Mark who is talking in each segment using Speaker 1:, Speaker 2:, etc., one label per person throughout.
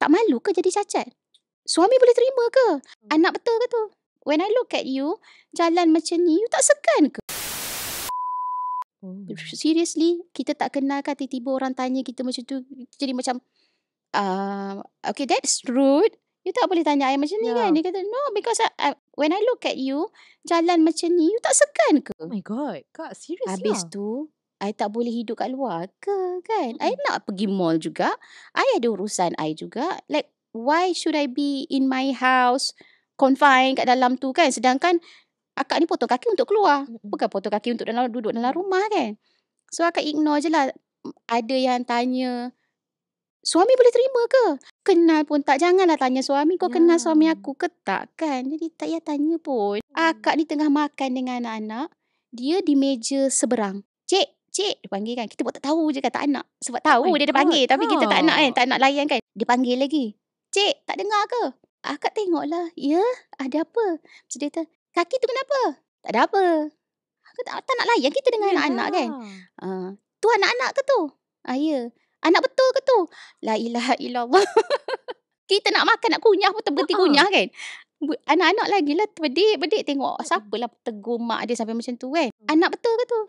Speaker 1: tak malu ke jadi cacat? Suami boleh terima ke? Hmm. Anak betul ke tu? When I look at you, jalan macam ni, you tak segan ke? Oh. Seriously, kita tak kenal kan tiba-tiba orang tanya kita macam tu. Jadi macam, uh, okay, that's rude. You tak boleh tanya saya macam ni yeah. kan? Ya. Dia kata, no, because I, I, when I look at you, jalan macam ni, you tak segan ke? Oh my God, Kak, seriously Habis lah. tu, I tak boleh hidup kat luar ke kan? I nak pergi mall juga. I ada urusan I juga. Like why should I be in my house confined kat dalam tu kan? Sedangkan akak ni potong kaki untuk keluar. Bukan potong kaki untuk dalam duduk dalam rumah kan? So akak ignore je lah. Ada yang tanya suami boleh terima ke? Kenal pun tak. Janganlah tanya suami. Kau ya. kenal suami aku ke tak kan? Jadi tak payah tanya pun. Mm. Akak ni tengah makan dengan anak-anak. Dia di meja seberang. Cik, Cik dia panggil kan Kita buat tak tahu je kan Tak nak Sebab tahu oh dia dah panggil Tapi kita tak nak lah. kan Tak nak layan kan Dia panggil lagi Cik tak dengar ke Akak tengok lah Ya ada apa So dia kata Kaki tu kenapa Tak ada apa Aku tak, tak nak layan kita dengan anak-anak lah. kan uh, Tu anak-anak ke tu uh, Ya Anak betul ke tu La ilaha illallah Kita nak makan nak kunyah pun terbenti uh kunyah kan Anak-anak lagi lah Berdik-berdik tengok Siapalah tegur mak dia sampai macam tu kan mm. Anak betul ke tu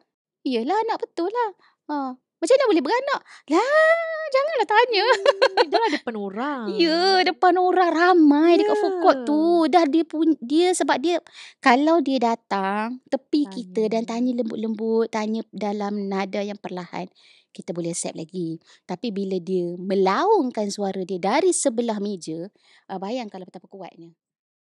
Speaker 1: Yelah anak betul lah. Ha. Macam mana boleh beranak? Lah, janganlah tanya. Hmm, dia lah depan orang. Ya, yeah, depan orang ramai yeah. dekat food court tu. Ya. Dah dia pun dia sebab dia kalau dia datang tepi tanya. kita dan tanya lembut-lembut, tanya dalam nada yang perlahan, kita boleh accept lagi. Tapi bila dia melaungkan suara dia dari sebelah meja, ah, bayang kalau betapa kuatnya.